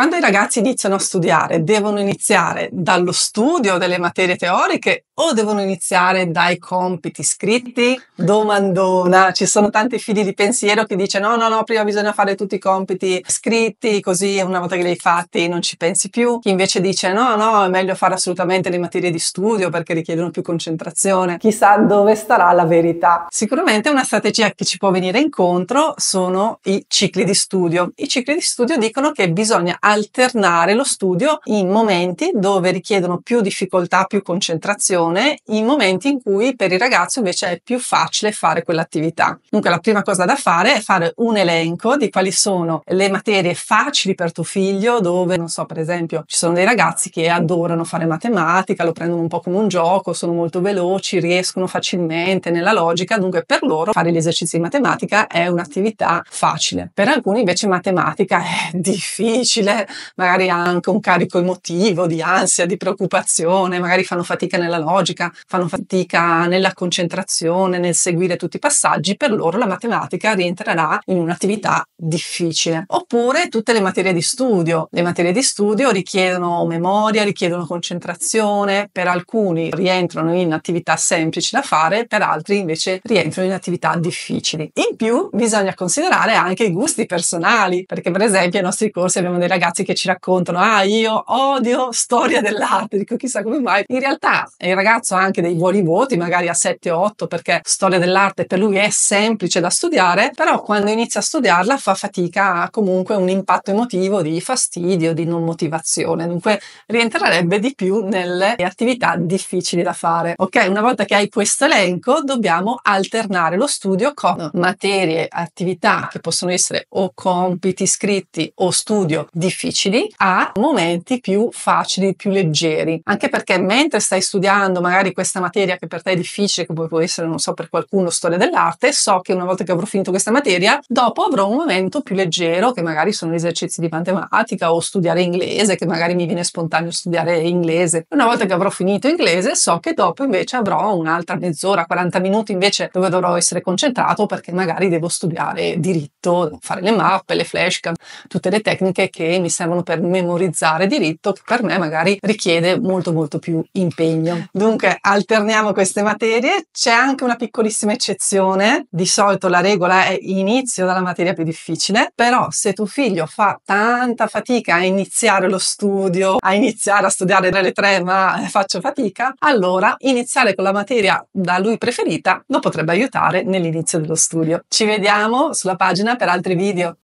Quando i ragazzi iniziano a studiare, devono iniziare dallo studio delle materie teoriche o devono iniziare dai compiti scritti? Domandona, ci sono tanti fili di pensiero che dice no, no, no, prima bisogna fare tutti i compiti scritti, così una volta che li hai fatti non ci pensi più. Chi invece dice no, no, è meglio fare assolutamente le materie di studio perché richiedono più concentrazione. Chissà dove starà la verità. Sicuramente una strategia che ci può venire incontro sono i cicli di studio. I cicli di studio dicono che bisogna alternare lo studio in momenti dove richiedono più difficoltà, più concentrazione, in momenti in cui per il ragazzo invece è più facile fare quell'attività. Dunque la prima cosa da fare è fare un elenco di quali sono le materie facili per tuo figlio, dove non so, per esempio, ci sono dei ragazzi che adorano fare matematica, lo prendono un po' come un gioco, sono molto veloci, riescono facilmente nella logica, dunque per loro fare gli esercizi di matematica è un'attività facile. Per alcuni invece matematica è difficile, magari magari anche un carico emotivo, di ansia, di preoccupazione, magari fanno fatica nella logica, fanno fatica nella concentrazione, nel seguire tutti i passaggi, per loro la matematica rientrerà in un'attività difficile. Oppure tutte le materie di studio. Le materie di studio richiedono memoria, richiedono concentrazione, per alcuni rientrano in attività semplici da fare, per altri invece rientrano in attività difficili. In più bisogna considerare anche i gusti personali, perché per esempio ai nostri corsi abbiamo dei ragazzi ragazzi che ci raccontano, ah io odio storia dell'arte, dico chissà come mai. In realtà il ragazzo ha anche dei buoni voti, magari a 7 o 8 perché storia dell'arte per lui è semplice da studiare, però quando inizia a studiarla fa fatica ha comunque un impatto emotivo di fastidio, di non motivazione, dunque rientrerebbe di più nelle attività difficili da fare. Ok, una volta che hai questo elenco dobbiamo alternare lo studio con materie, attività che possono essere o compiti scritti o studio di difficili a momenti più facili, più leggeri. Anche perché mentre stai studiando magari questa materia che per te è difficile, come può essere, non so, per qualcuno storia dell'arte, so che una volta che avrò finito questa materia, dopo avrò un momento più leggero, che magari sono gli esercizi di matematica o studiare inglese, che magari mi viene spontaneo studiare inglese. Una volta che avrò finito inglese, so che dopo invece avrò un'altra mezz'ora, 40 minuti invece dove dovrò essere concentrato perché magari devo studiare diritto, fare le mappe, le flashcam, tutte le tecniche che mi servono per memorizzare diritto che per me magari richiede molto molto più impegno. Dunque alterniamo queste materie, c'è anche una piccolissima eccezione, di solito la regola è inizio dalla materia più difficile, però se tuo figlio fa tanta fatica a iniziare lo studio, a iniziare a studiare dalle tre ma faccio fatica, allora iniziare con la materia da lui preferita lo potrebbe aiutare nell'inizio dello studio. Ci vediamo sulla pagina per altri video.